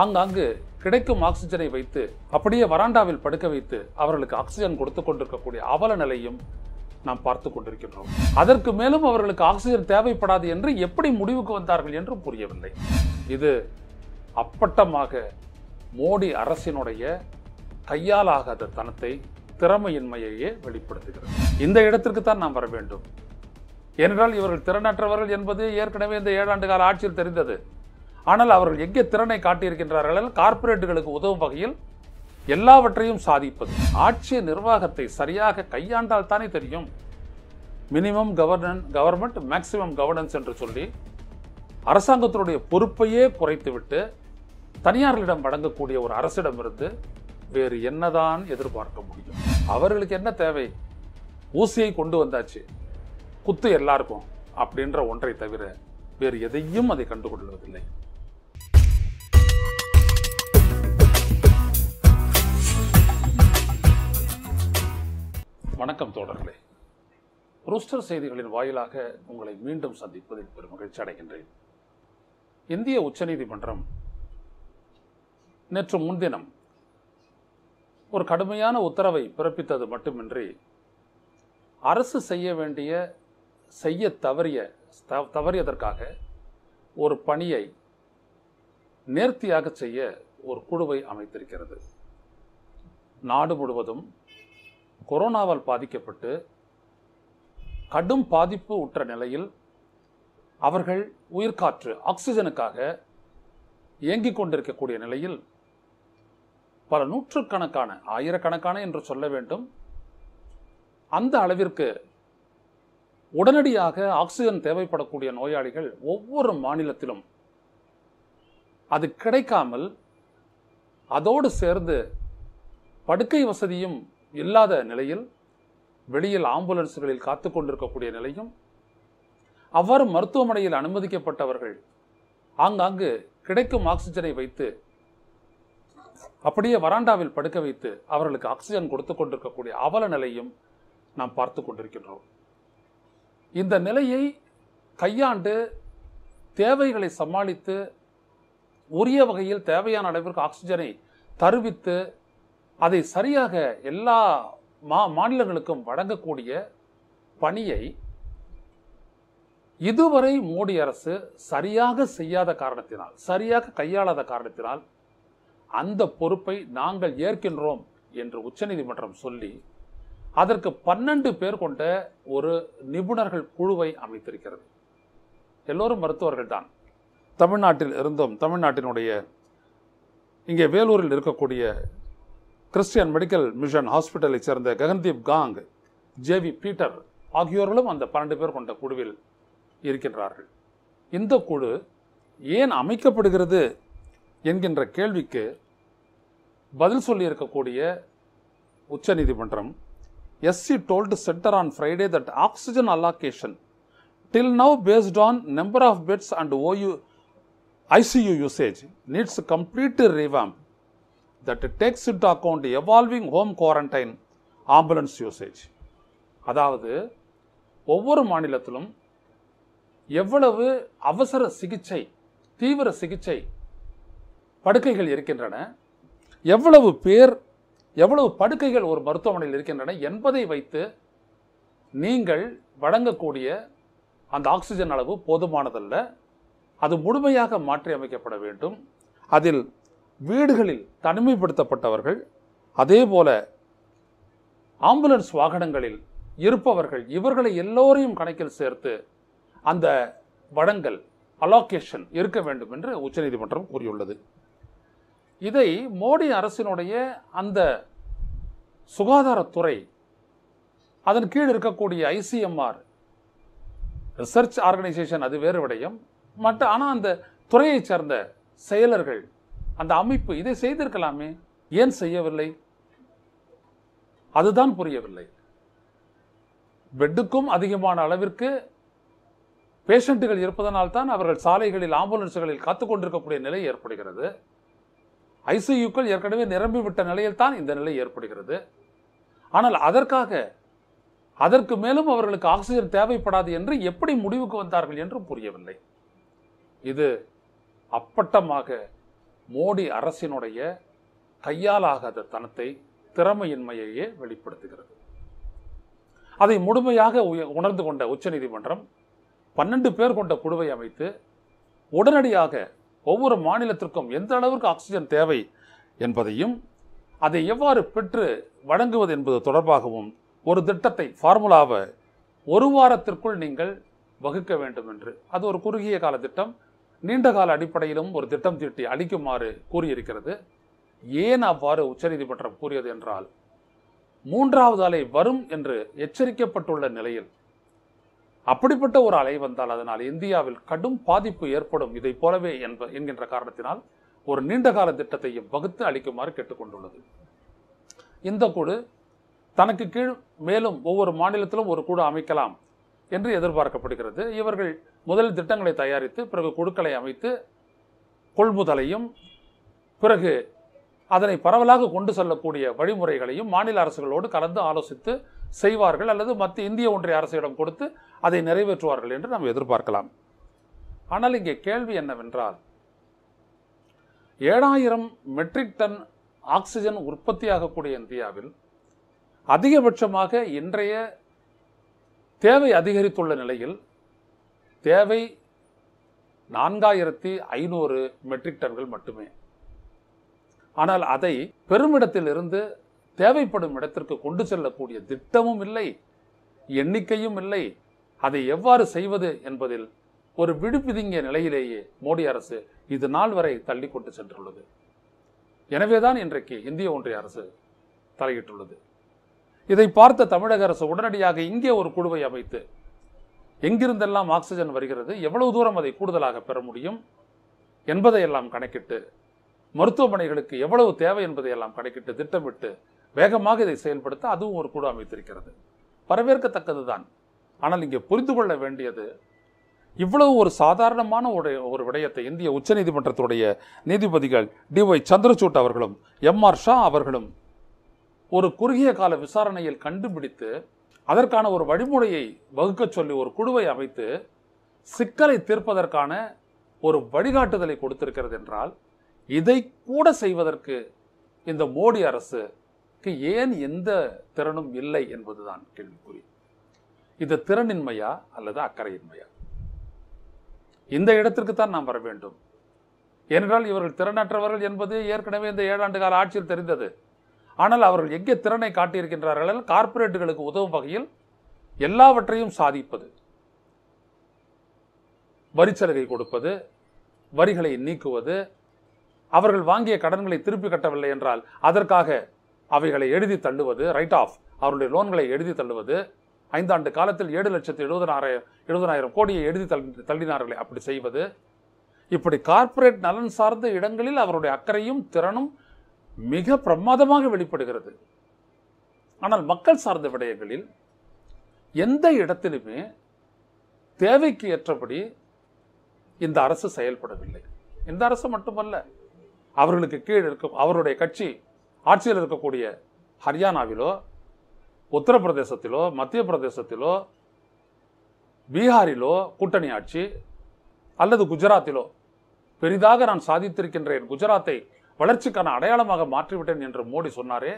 ஆங்காங்கு கிடைக்கும் ஆக்சிஜனை வைத்து அப்படியே வராண்டாவில் படுக்க வைத்து அவர்களுக்கு ஆக்சிஜன் கொடுத்து கொண்டிருக்கக்கூடிய அவல நிலையும் நாம் பார்த்து கொண்டிருக்கின்றோம் அதற்கு மேலும் அவர்களுக்கு ஆக்சிஜன் தேவைப்படாது என்று எப்படி முடிவுக்கு வந்தார்கள் என்றும் புரியவில்லை இது அப்பட்டமாக மோடி அரசினுடைய கையாலாகாத தனத்தை திறமையின்மையையே வெளிப்படுத்துகிறது இந்த இடத்திற்கு தான் நாம் வர வேண்டும் ஏனென்றால் இவர்கள் திறனற்றவர்கள் என்பது ஏற்கனவே இந்த ஏழாண்டு கால ஆட்சியில் தெரிந்தது ஆனால் அவர்கள் எங்கே திறனை காட்டியிருக்கின்றார்கள் கார்ப்பரேட்டுகளுக்கு உதவும் வகையில் எல்லாவற்றையும் சாதிப்பது ஆட்சி நிர்வாகத்தை சரியாக கையாண்டால் தானே தெரியும் minimum governance government maximum governance என்று சொல்லி அரசாங்கத்தினுடைய பொறுப்பையே குறைத்துவிட்டு தனியார்களிடம் வழங்கக்கூடிய ஒரு அரசிடம் இருந்து வேறு என்னதான் எதிர்பார்க்க முடியும் அவர்களுக்கு என்ன தேவை ஊசியை கொண்டு வந்தாச்சு குத்து எல்லாருக்கும் அப்படின்ற ஒன்றை தவிர வேறு எதையும் அதை கண்டுகொள்வதில்லை வணக்கம் தோழர்களே ரூஸ்டர் செய்திகளின் வாயிலாக உங்களை மீண்டும் சந்திப்பதில் பெரும் மகிழ்ச்சி அடைகின்றேன் இந்திய உச்சநீதிமன்றம் நேற்று முன்தினம் ஒரு கடுமையான உத்தரவை பிறப்பித்தது மட்டுமின்றி அரசு செய்ய வேண்டிய செய்ய தவறிய தவறியதற்காக ஒரு பணியை நேர்த்தியாக செய்ய ஒரு குழுவை அமைத்திருக்கிறது நாடு முழுவதும் கொரோனாவால் பாதிக்கப்பட்டு கடும் பாதிப்பு உற்ற நிலையில் அவர்கள் உயிர்காற்று ஆக்சிஜனுக்காக இயங்கிக் கொண்டிருக்கக்கூடிய நிலையில் பல நூற்றுக்கணக்கான ஆயிரக்கணக்கான என்று சொல்ல வேண்டும் அந்த அளவிற்கு உடனடியாக ஆக்சிஜன் தேவைப்படக்கூடிய நோயாளிகள் ஒவ்வொரு மாநிலத்திலும் அது கிடைக்காமல் அதோடு சேர்ந்து படுக்கை வசதியும் இல்லாத நிலையில் வெளியில் ஆம்புலன்ஸ்களில் காத்து கொண்டிருக்கக்கூடிய நிலையும் அவ்வாறு மருத்துவமனையில் அனுமதிக்கப்பட்டவர்கள் ஆங்காங்கு கிடைக்கும் ஆக்சிஜனை வைத்து அப்படியே வராண்டாவில் படுக்க வைத்து அவர்களுக்கு ஆக்சிஜன் கொடுத்து கொண்டிருக்கக்கூடிய அவல நிலையும் நாம் பார்த்து கொண்டிருக்கின்றோம் இந்த நிலையை கையாண்டு தேவைகளை சமாளித்து உரிய வகையில் தேவையான அளவிற்கு ஆக்சிஜனை தருவித்து அதை சரியாக எல்லா மா மாநிலங்களுக்கும் வழங்கக்கூடிய பணியை இதுவரை மோடி அரசு சரியாக செய்யாத காரணத்தினால் சரியாக கையாளாத காரணத்தினால் அந்த பொறுப்பை நாங்கள் ஏற்கின்றோம் என்று உச்சநீதிமன்றம் சொல்லி அதற்கு பன்னெண்டு பேர் கொண்ட ஒரு நிபுணர்கள் குழுவை அமைத்திருக்கிறது எல்லோரும் மருத்துவர்கள் தான் தமிழ்நாட்டில் இருந்தும் தமிழ்நாட்டினுடைய இங்கே வேலூரில் இருக்கக்கூடிய கிறிஸ்டியன் மெடிக்கல் மிஷன் ஹாஸ்பிட்டலை சேர்ந்த ககன்தீப் காங் ஜேவி பீட்டர் ஆகியோர்களும் அந்த பன்னெண்டு பேர் கொண்ட குழுவில் இருக்கின்றார்கள் இந்த குழு ஏன் அமைக்கப்படுகிறது என்கின்ற கேள்விக்கு பதில் சொல்லியிருக்கக்கூடிய உச்ச நீதிமன்றம் SC told centre on Friday that oxygen allocation till now based on number of beds and ஓயு ICU usage needs complete revamp that takes it account evolving home quarantine ambulance usage அதாவது ஒவ்வொரு மாநிலத்திலும் எவ்வளவு அவசர சிகிச்சை தீவிர சிகிச்சை படுக்கைகள் இருக்கின்றன எவ்வளவு பேர் எவ்வளவு படுக்கைகள் ஒரு மருத்துவமனையில் இருக்கின்றன என்பதை வைத்து நீங்கள் வழங்கக்கூடிய அந்த ஆக்சிஜன் அளவு போதுமானதல்ல அது முழுமையாக மாற்றி அமைக்கப்பட வேண்டும் அதில் வீடுகளில் தனிமைப்படுத்தப்பட்டவர்கள் அதே போல ஆம்புலன்ஸ் வாகனங்களில் இருப்பவர்கள் இவர்களை எல்லோரையும் கணக்கில் சேர்த்து அந்த வடங்கள் அலோகேஷன் இருக்க வேண்டும் என்று உச்சநீதிமன்றம் கூறியுள்ளது இதை மோடி அரசினுடைய அந்த சுகாதாரத்துறை அதன் கீழ் இருக்கக்கூடிய ஐசிஎம்ஆர் ரிசர்ச் ஆர்கனைசேஷன் அது வேறு விடயம் மற்ற ஆனால் அந்த துறையைச் சேர்ந்த செயலர்கள் அந்த அமைப்பு இதை செய்திருக்கலாமே ஏன் செய்யவில்லை அதுதான் புரியவில்லை பெட்டுக்கும் அதிகமான அளவிற்கு பேஷண்ட்டுகள் இருப்பதனால் தான் அவர்கள் சாலைகளில் ஆம்புலன்ஸுகளில் காத்து கொண்டிருக்கக்கூடிய நிலை ஏற்படுகிறது ஐசியூக்கள் ஏற்கனவே நிரம்பிவிட்ட நிலையில் தான் இந்த நிலை ஏற்படுகிறது ஆனால் அதற்காக அதற்கு மேலும் அவர்களுக்கு ஆக்சிஜன் தேவைப்படாது என்று எப்படி முடிவுக்கு வந்தார்கள் என்றும் புரியவில்லை இது அப்பட்டமாக மோடி அரசினுடைய கையாலாகாத தனத்தை திறமையின்மையையே வெளிப்படுத்துகிறது அதை முழுமையாக உணர்ந்து கொண்ட உச்சநீதிமன்றம் பன்னெண்டு பேர் கொண்ட குழுவை அமைத்து உடனடியாக ஒவ்வொரு மாநிலத்திற்கும் எந்த அளவிற்கு ஆக்சிஜன் தேவை என்பதையும் அதை எவ்வாறு பெற்று வழங்குவது என்பது தொடர்பாகவும் ஒரு திட்டத்தை ஃபார்முலாவை ஒரு வாரத்திற்குள் நீங்கள் வகுக்க வேண்டும் என்று அது ஒரு குறுகிய கால திட்டம் நீண்டகால அடிப்படையிலும் ஒரு திட்டம் தீட்டி அளிக்குமாறு கூறியிருக்கிறது ஏன் அவ்வாறு உச்சநீதிமன்றம் கூறியது என்றால் மூன்றாவது அலை வரும் என்று எச்சரிக்கப்பட்டுள்ள நிலையில் அப்படிப்பட்ட ஒரு அலை வந்தால் அதனால் இந்தியாவில் கடும் பாதிப்பு ஏற்படும் இதை போலவே என்ப என்கின்ற காரணத்தினால் ஒரு நீண்டகால திட்டத்தையும் வகுத்து அளிக்குமாறு கேட்டுக்கொண்டுள்ளது இந்த குழு தனக்கு கீழ் மேலும் ஒவ்வொரு மாநிலத்திலும் ஒரு குழு அமைக்கலாம் என்று எதிர்பார்க்கப்படுகிறது இவர்கள் முதல் திட்டங்களை தயாரித்து பிறகு குழுக்களை அமைத்து கொள்முதலையும் பிறகு அதனை பரவலாக கொண்டு செல்லக்கூடிய வழிமுறைகளையும் மாநில அரசுகளோடு கலந்து ஆலோசித்து செய்வார்கள் அல்லது மத்திய இந்திய ஒன்றிய அரசிடம் கொடுத்து அதை நிறைவேற்றுவார்கள் என்று நாம் எதிர்பார்க்கலாம் ஆனால் இங்கே கேள்வி என்னவென்றால் ஏழாயிரம் மெட்ரிக் டன் ஆக்சிஜன் உற்பத்தியாகக்கூடிய இந்தியாவில் அதிகபட்சமாக இன்றைய தேவை அதிகரித்துள்ள நிலையில் தேவை நான்காயிரத்தி ஐநூறு மெட்ரிக் டன்கள் மட்டுமே ஆனால் அதை பெருமிடத்திலிருந்து தேவைப்படும் இடத்திற்கு கொண்டு செல்லக்கூடிய திட்டமும் இல்லை எண்ணிக்கையும் இல்லை அதை எவ்வாறு செய்வது என்பதில் ஒரு விடுபிதுங்கிய நிலையிலேயே மோடி அரசு இது நாள் வரை தள்ளி கொண்டு சென்றுள்ளது எனவேதான் இன்றைக்கு இந்திய ஒன்றிய அரசு தலையிட்டுள்ளது இதை பார்த்த தமிழக அரசு உடனடியாக இங்கே ஒரு குழுவை அமைத்து எங்கிருந்தெல்லாம் ஆக்சிஜன் வருகிறது எவ்வளவு தூரம் அதை கூடுதலாக பெற முடியும் என்பதையெல்லாம் கணக்கிட்டு மருத்துவமனைகளுக்கு எவ்வளவு தேவை என்பதையெல்லாம் கணக்கிட்டு திட்டமிட்டு வேகமாக இதை செயல்படுத்த அதுவும் ஒரு குழு அமைத்திருக்கிறது வரவேற்கத்தக்கது தான் ஆனால் இங்கே புரிந்து கொள்ள வேண்டியது இவ்வளவு ஒரு சாதாரணமான ஒரு ஒரு விடயத்தை இந்திய உச்சநீதிமன்றத்துடைய நீதிபதிகள் டி ஒய் சந்திரசூட் அவர்களும் எம் ஆர் ஷா அவர்களும் ஒரு குறுகிய கால விசாரணையில் கண்டுபிடித்து அதற்கான ஒரு வழிமுறையை வகுக்கச் சொல்லி ஒரு குழுவை அமைத்து சிக்கலை தீர்ப்பதற்கான ஒரு வழிகாட்டுதலை கொடுத்திருக்கிறது என்றால் இதை கூட செய்வதற்கு இந்த மோடி அரசுக்கு ஏன் எந்த திறனும் இல்லை என்பதுதான் கேள்விக்குறி இது திறனின்மையா அல்லது அக்கறையின்மையா இந்த இடத்திற்கு தான் நாம் வர வேண்டும் ஏனென்றால் இவர்கள் திறனற்றவர்கள் என்பது ஏற்கனவே இந்த ஏழாண்டு கால ஆட்சியில் தெரிந்தது ஆனால் அவர்கள் எங்கே திறனை காட்டியிருக்கின்றார்கள் கார்ப்பரேட்டுகளுக்கு உதவும் வகையில் எல்லாவற்றையும் சாதிப்பது வரிச்சலுகை கொடுப்பது வரிகளை நீக்குவது அவர்கள் வாங்கிய கடன்களை திருப்பி கட்டவில்லை என்றால் அதற்காக அவைகளை எழுதி தள்ளுவது ரைட் ஆஃப் அவருடைய லோன்களை எழுதி தள்ளுவது ஐந்தாண்டு காலத்தில் ஏழு லட்சத்து எழுபதனாயிரம் எழுபதனாயிரம் கோடியை எழுதி தள்ளினார்களே அப்படி செய்வது இப்படி கார்ப்பரேட் நலன் சார்ந்த இடங்களில் அவருடைய அக்கறையும் திறனும் மிக பிரமாதமாக வெளிப்படுகிறது ஆனால் மக்கள் சார்ந்த விடயங்களில் எந்த இடத்திலுமே தேவைக்கு ஏற்றபடி இந்த அரசு செயல்படவில்லை இந்த அரசு மட்டுமல்ல அவர்களுக்கு கீழ் இருக்கும் அவருடைய கட்சி ஆட்சியில் இருக்கக்கூடிய ஹரியானாவிலோ உத்தரப்பிரதேசத்திலோ மத்திய பிரதேசத்திலோ பீகாரிலோ கூட்டணி ஆட்சி அல்லது குஜராத்திலோ பெரிதாக நான் சாதித்திருக்கின்றேன் குஜராத்தை வளர்ச்சிக்கான அடையாளமாக மாற்றிவிட்டேன் என்று மோடி சொன்னாரே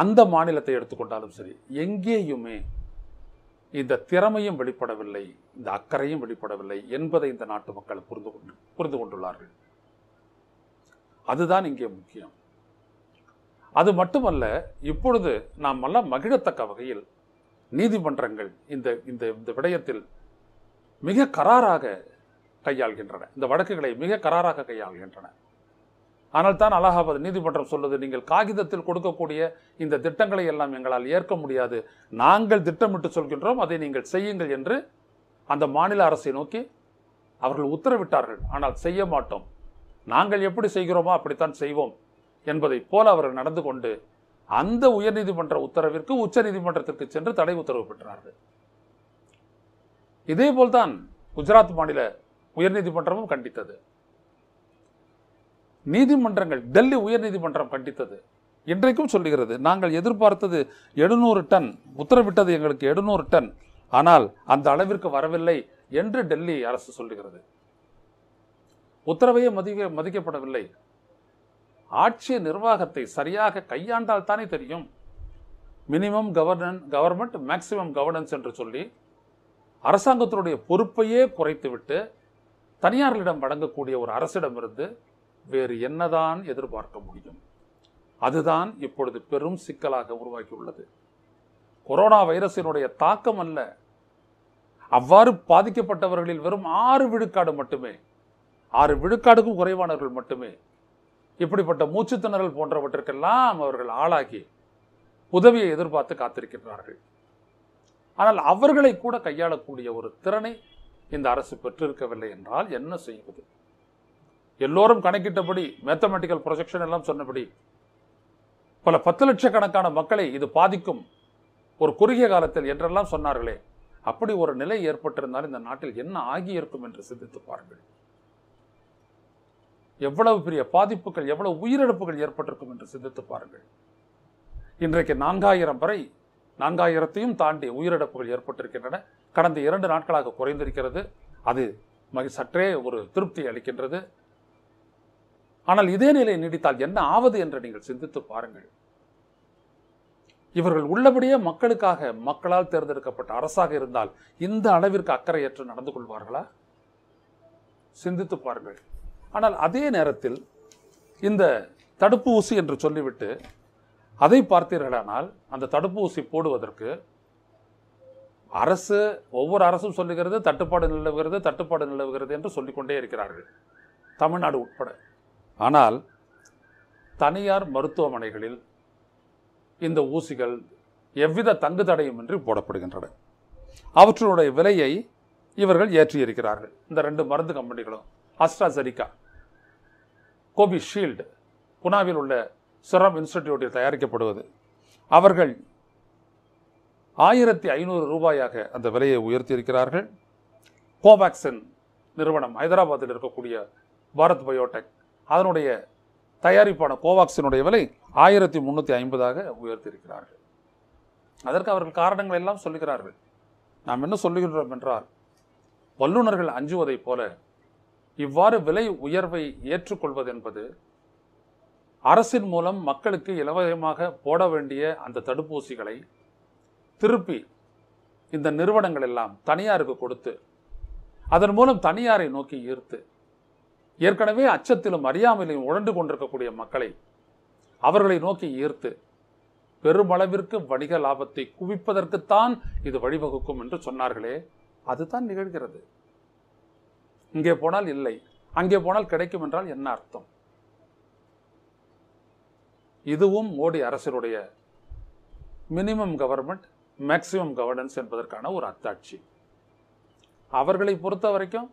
அந்த மாநிலத்தை எடுத்துக்கொண்டாலும் சரி எங்கேயுமே இந்த திறமையும் வெளிப்படவில்லை இந்த அக்கறையும் வெளிப்படவில்லை என்பதை இந்த நாட்டு மக்கள் புரிந்து கொண்டு புரிந்து கொண்டுள்ளார்கள் அதுதான் இங்கே முக்கியம் அது மட்டுமல்ல இப்பொழுது நாம் எல்லாம் மகிழத்தக்க வகையில் நீதிமன்றங்கள் இந்த இந்த இந்த விடயத்தில் மிக கராராக கையாள்கின்றன இந்த வழக்குகளை மிக கராராக கையாள்கின்றன ஆனால் தான் அலகாபாத் நீதிமன்றம் சொல்லுது நீங்கள் காகிதத்தில் கொடுக்கக்கூடிய இந்த திட்டங்களை எல்லாம் எங்களால் ஏற்க முடியாது நாங்கள் திட்டமிட்டு சொல்கின்றோம் அதை நீங்கள் செய்யுங்கள் என்று அந்த மாநில அரசை நோக்கி அவர்கள் உத்தரவிட்டார்கள் ஆனால் செய்ய மாட்டோம் நாங்கள் எப்படி செய்கிறோமோ அப்படித்தான் செய்வோம் என்பதைப் போல அவர்கள் நடந்து கொண்டு அந்த உயர்நீதிமன்ற உத்தரவிற்கு உச்ச நீதிமன்றத்திற்கு சென்று தடை உத்தரவு பெற்றார்கள் இதேபோல்தான் குஜராத் மாநில உயர்நீதிமன்றமும் கண்டித்தது நீதிமன்றங்கள் டெல்லி உயர் நீதிமன்றம் கண்டித்தது இன்றைக்கும் சொல்லுகிறது நாங்கள் எதிர்பார்த்தது எழுநூறு டன் உத்தரவிட்டது எங்களுக்கு எழுநூறு டன் ஆனால் அந்த அளவிற்கு வரவில்லை என்று டெல்லி அரசு சொல்லுகிறது உத்தரவையே மதிக்க மதிக்கப்படவில்லை ஆட்சி நிர்வாகத்தை சரியாக கையாண்டால் தானே தெரியும் minimum governance government maximum governance என்று சொல்லி அரசாங்கத்தினுடைய பொறுப்பையே குறைத்துவிட்டு தனியார்களிடம் வழங்கக்கூடிய ஒரு அரசிடமிருந்து வேறு என்னதான் எதிர்பார்க்க முடியும் அதுதான் இப்பொழுது பெரும் சிக்கலாக உருவாக்கியுள்ளது கொரோனா வைரஸினுடைய தாக்கம் அல்ல அவ்வாறு பாதிக்கப்பட்டவர்களில் வெறும் ஆறு விழுக்காடு மட்டுமே ஆறு விழுக்காடுக்கும் குறைவானவர்கள் மட்டுமே இப்படிப்பட்ட மூச்சுத்திணறல் போன்றவற்றிற்கெல்லாம் அவர்கள் ஆளாகி உதவியை எதிர்பார்த்து காத்திருக்கின்றார்கள் ஆனால் அவர்களை கூட கையாளக்கூடிய ஒரு திறனை இந்த அரசு பெற்றிருக்கவில்லை என்றால் என்ன செய்வது எல்லோரும் கணக்கிட்டபடி மேத்தமெட்டிக்கல் ப்ரொஜெக்ஷன் எல்லாம் சொன்னபடி பல பத்து லட்சக்கணக்கான மக்களை இது பாதிக்கும் ஒரு குறுகிய காலத்தில் என்றெல்லாம் சொன்னார்களே அப்படி ஒரு நிலை ஏற்பட்டிருந்தால் இந்த நாட்டில் என்ன ஆகியிருக்கும் என்று சிந்தித்து பாருங்கள் எவ்வளவு பெரிய பாதிப்புகள் எவ்வளவு உயிரிழப்புகள் ஏற்பட்டிருக்கும் என்று சிந்தித்து பாருங்கள் இன்றைக்கு நான்காயிரம் வரை நான்காயிரத்தையும் தாண்டி உயிரிழப்புகள் ஏற்பட்டிருக்கின்றன கடந்த இரண்டு நாட்களாக குறைந்திருக்கிறது அது சற்றே ஒரு திருப்தி அளிக்கின்றது ஆனால் இதே நிலை நீடித்தால் என்ன ஆவது என்று நீங்கள் சிந்தித்து பாருங்கள் இவர்கள் உள்ளபடியே மக்களுக்காக மக்களால் தேர்ந்தெடுக்கப்பட்ட அரசாக இருந்தால் இந்த அளவிற்கு அக்கறையற்று நடந்து கொள்வார்களா சிந்தித்து பாருங்கள் ஆனால் அதே நேரத்தில் இந்த தடுப்பு ஊசி என்று சொல்லிவிட்டு அதை பார்த்தீர்களானால் அந்த தடுப்பு ஊசி போடுவதற்கு அரசு ஒவ்வொரு அரசும் சொல்லுகிறது தட்டுப்பாடு நிலவுகிறது தட்டுப்பாடு நிலவுகிறது என்று சொல்லிக்கொண்டே இருக்கிறார்கள் தமிழ்நாடு உட்பட ஆனால் தனியார் மருத்துவமனைகளில் இந்த ஊசிகள் எவ்வித தங்கு தடையுமின்றி போடப்படுகின்றன அவற்றினுடைய விலையை இவர்கள் ஏற்றியிருக்கிறார்கள் இந்த ரெண்டு மருந்து கம்பெனிகளும் அஸ்ட்ராசெரிக்கா கோவிஷீல்டு புனாவில் உள்ள சிரம் இன்ஸ்டிடியூட்டில் தயாரிக்கப்படுவது அவர்கள் ஆயிரத்தி ஐநூறு ரூபாயாக அந்த விலையை உயர்த்தியிருக்கிறார்கள் கோவேக்சின் நிறுவனம் ஹைதராபாத்தில் இருக்கக்கூடிய பாரத் பயோடெக் அதனுடைய தயாரிப்பான கோவாக்சினுடைய விலை ஆயிரத்தி முந்நூற்றி ஐம்பதாக உயர்த்தியிருக்கிறார்கள் அதற்கு அவர்கள் காரணங்கள் எல்லாம் சொல்லுகிறார்கள் நாம் என்ன சொல்லுகின்றோம் என்றால் வல்லுநர்கள் அஞ்சுவதைப் போல இவ்வாறு விலை உயர்வை ஏற்றுக்கொள்வது என்பது அரசின் மூலம் மக்களுக்கு இலவசமாக போட வேண்டிய அந்த தடுப்பூசிகளை திருப்பி இந்த நிறுவனங்கள் எல்லாம் தனியாருக்கு கொடுத்து அதன் மூலம் தனியாரை நோக்கி ஈர்த்து ஏற்கனவே அச்சத்திலும் அறியாமையிலும் உழண்டு கொண்டிருக்கக்கூடிய மக்களை அவர்களை நோக்கி ஈர்த்து பெருமளவிற்கு வணிக லாபத்தை குவிப்பதற்குத்தான் இது வழிவகுக்கும் என்று சொன்னார்களே அதுதான் நிகழ்கிறது இங்கே போனால் இல்லை அங்கே போனால் கிடைக்கும் என்றால் என்ன அர்த்தம் இதுவும் மோடி அரசினுடைய மினிமம் கவர்மெண்ட் மேக்சிமம் கவர்னன்ஸ் என்பதற்கான ஒரு அத்தாட்சி அவர்களை பொறுத்த வரைக்கும்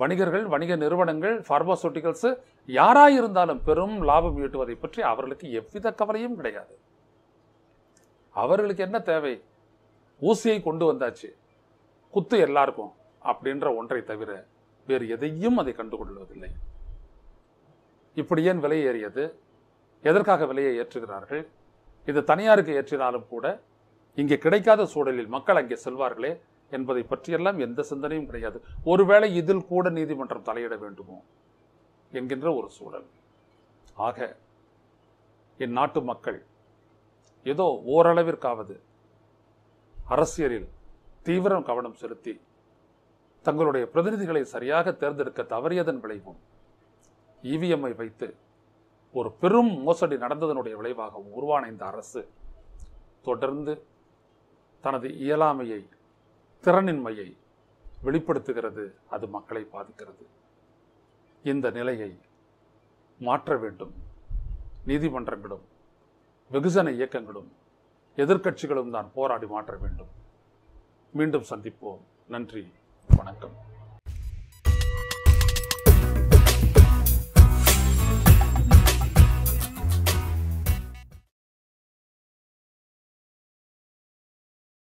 வணிகர்கள் வணிக நிறுவனங்கள் பார்மாசூட்டிகல்ஸு யாராக இருந்தாலும் பெரும் லாபம் ஈட்டுவதை பற்றி அவர்களுக்கு எவ்வித கவலையும் கிடையாது அவர்களுக்கு என்ன தேவை ஊசியை கொண்டு வந்தாச்சு குத்து எல்லாருக்கும் அப்படின்ற ஒன்றை தவிர வேறு எதையும் அதை கண்டுகொள்வதில்லை இப்படி ஏன் விலை ஏறியது எதற்காக விலையை ஏற்றுகிறார்கள் இது தனியாருக்கு ஏற்றினாலும் கூட இங்கே கிடைக்காத சூழலில் மக்கள் அங்கே செல்வார்களே என்பதை பற்றியெல்லாம் எந்த சிந்தனையும் கிடையாது ஒருவேளை இதில் கூட நீதிமன்றம் தலையிட வேண்டுமோ என்கின்ற ஒரு சூழல் ஆக என் நாட்டு மக்கள் ஏதோ ஓரளவிற்காவது அரசியலில் தீவிரம் கவனம் செலுத்தி தங்களுடைய பிரதிநிதிகளை சரியாக தேர்ந்தெடுக்க தவறியதன் விளைவும் இவிஎம்ஐ வைத்து ஒரு பெரும் மோசடி நடந்ததனுடைய விளைவாக உருவான இந்த அரசு தொடர்ந்து தனது இயலாமையை திறனின்மையை வெளிப்படுத்துகிறது அது மக்களை பாதிக்கிறது இந்த நிலையை மாற்ற வேண்டும் நீதிமன்றங்களும் வெகுஜன இயக்கங்களும் எதிர்க்கட்சிகளும் தான் போராடி மாற்ற வேண்டும் மீண்டும் சந்திப்போம் நன்றி வணக்கம்